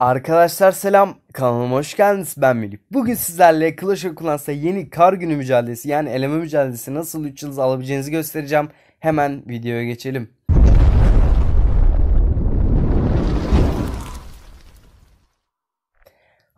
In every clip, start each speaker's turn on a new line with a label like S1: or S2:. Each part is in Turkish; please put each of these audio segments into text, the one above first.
S1: Arkadaşlar selam kanalıma hoş geldiniz ben Melih. Bugün sizlerle Clash of Clans'ta yeni kar günü mücadelesi yani eleme mücadelesi nasıl 3 yıldız alabileceğinizi göstereceğim. Hemen videoya geçelim.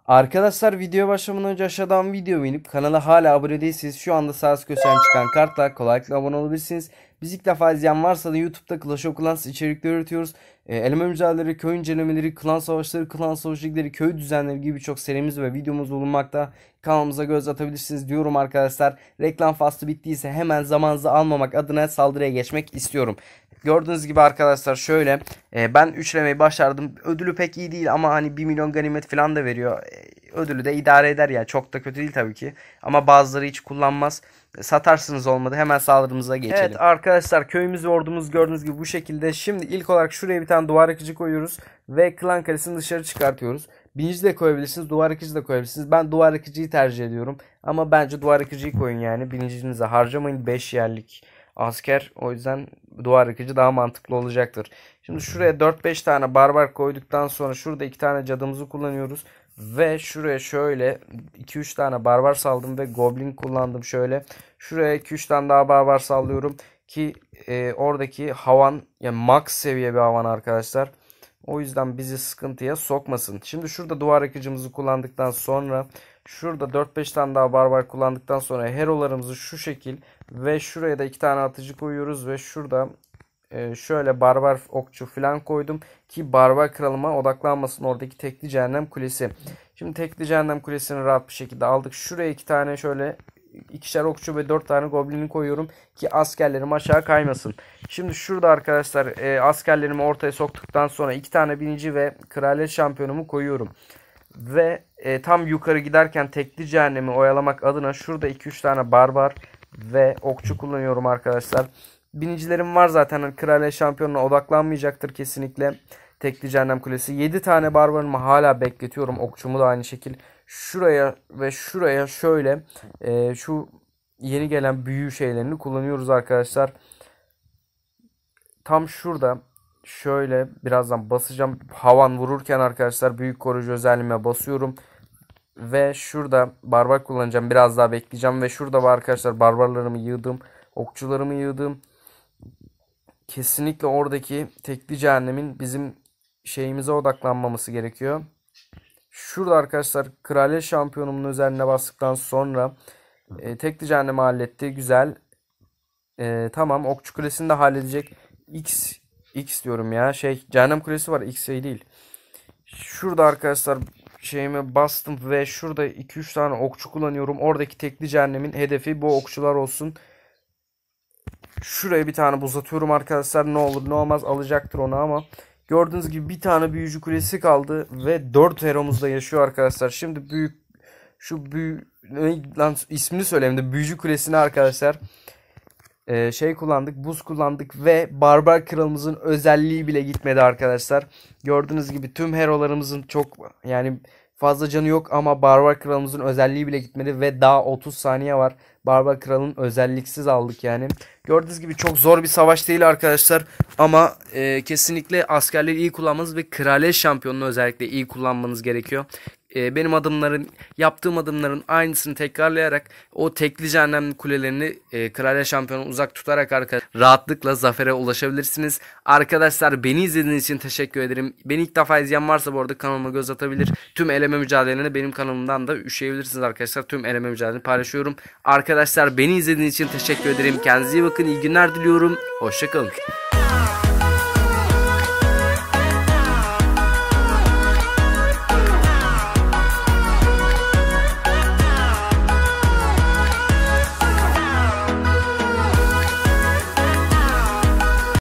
S1: Arkadaşlar video başlamadan önce aşağıdan video beğenip kanala hala abone değilseniz şu anda sağ üst çıkan kartla kolaylıkla abone olabilirsiniz. Biz ilk defa izleyen varsa da YouTube'da Clash of Clans içerikleri üretiyoruz. E, eleme mücadeleleri, köy incelemeleri, klan savaşları, klan savaşçıları, köy düzenleri gibi birçok serimiz ve videomuz bulunmakta. Kanalımıza göz atabilirsiniz diyorum arkadaşlar. Reklam faslı bittiyse hemen zamanınızı almamak adına saldırıya geçmek istiyorum. Gördüğünüz gibi arkadaşlar şöyle e, ben üçlemeyi başardım. Ödülü pek iyi değil ama hani 1 milyon ganimet falan da veriyor. E, ödülü de idare eder ya. Çok da kötü değil tabii ki. Ama bazıları hiç kullanmaz. Satarsınız olmadı. Hemen saldırımıza geçelim. Evet arkadaşlar köyümüz ve ordumuz gördüğünüz gibi bu şekilde. Şimdi ilk olarak şuraya bir tane duvar akıcı koyuyoruz. Ve klan kalesini dışarı çıkartıyoruz. Binici de koyabilirsiniz. Duvar akıcı da koyabilirsiniz. Ben duvar akıcıyı tercih ediyorum. Ama bence duvar akıcıyı koyun yani. Binicinize harcamayın 5 yerlik asker. O yüzden duvar yıkıcı daha mantıklı olacaktır. Şimdi şuraya 4-5 tane barbar koyduktan sonra şurada 2 tane cadımızı kullanıyoruz. Ve şuraya şöyle 2-3 tane barbar saldım ve goblin kullandım şöyle. Şuraya 2-3 tane daha barbar sallıyorum. Ki e, oradaki havan yani max seviye bir havan arkadaşlar. O yüzden bizi sıkıntıya sokmasın. Şimdi şurada duvar akıcımızı kullandıktan sonra şurada 4-5 tane daha barbar kullandıktan sonra herolarımızı şu şekil ve şuraya da 2 tane atıcı koyuyoruz ve şurada e, şöyle barbar okçu falan koydum ki barbar kralıma odaklanmasın oradaki tekli cehennem kulesi. Şimdi tekli cehennem kulesini rahat bir şekilde aldık. Şuraya iki tane şöyle ikişer okçu ve dört tane goblini koyuyorum ki askerlerim aşağı kaymasın. Şimdi şurada arkadaşlar e, askerlerimi ortaya soktuktan sonra iki tane binici ve kraliyet şampiyonumu koyuyorum. Ve e, tam yukarı giderken tekli cehennemi oyalamak adına şurada 2-3 tane barbar ve okçu kullanıyorum arkadaşlar. Binicilerim var zaten hani kraliyet şampiyonuna odaklanmayacaktır kesinlikle. Tekli Cehennem Kulesi. 7 tane barbarımı hala bekletiyorum. Okçumu da aynı şekil. Şuraya ve şuraya şöyle e, şu yeni gelen büyü şeylerini kullanıyoruz arkadaşlar. Tam şurada şöyle birazdan basacağım. Havan vururken arkadaşlar büyük koruyucu özelliğime basıyorum. Ve şurada barbar kullanacağım. Biraz daha bekleyeceğim. Ve şurada var arkadaşlar barbarlarımı yığdım. Okçularımı yığdım. Kesinlikle oradaki tekli cehennemin bizim şeyimize odaklanmaması gerekiyor. Şurada arkadaşlar kraliyet şampiyonumun üzerine bastıktan sonra e, tekli cehennemi halletti. Güzel. E, tamam okçu kulesini de halledecek. X X diyorum ya. Şey cehennem kulesi var. X şey değil. Şurada arkadaşlar şeyime bastım ve şurada 2-3 tane okçu kullanıyorum. Oradaki tekli cehennemin hedefi bu okçular olsun. Şuraya bir tane buz atıyorum arkadaşlar. Ne olur ne olmaz alacaktır onu ama Gördüğünüz gibi bir tane büyücü kulesi kaldı ve 4 hero'muzda yaşıyor arkadaşlar. Şimdi büyük şu büyü lan ismini söylemedim. Büyücü kulesini arkadaşlar e, şey kullandık, buz kullandık ve barbar kralımızın özelliği bile gitmedi arkadaşlar. Gördüğünüz gibi tüm herolarımızın çok yani Fazla canı yok ama Barbar Kralımızın özelliği bile gitmedi ve daha 30 saniye var. Barbar Kral'ın özelliksiz aldık yani. Gördüğünüz gibi çok zor bir savaş değil arkadaşlar. Ama e, kesinlikle askerleri iyi kullanmanız ve kraliyet şampiyonunu özellikle iyi kullanmanız gerekiyor e, benim adımların yaptığım adımların aynısını tekrarlayarak o tekli cehennem kulelerini e, kraliye şampiyonu uzak tutarak arka rahatlıkla zafere ulaşabilirsiniz. Arkadaşlar beni izlediğiniz için teşekkür ederim. Beni ilk defa izleyen varsa bu arada kanalıma göz atabilir. Tüm eleme mücadelelerini benim kanalımdan da üşüyebilirsiniz arkadaşlar. Tüm eleme mücadelelerini paylaşıyorum. Arkadaşlar beni izlediğiniz için teşekkür ederim. Kendinize iyi bakın. İyi günler diliyorum. Hoşçakalın.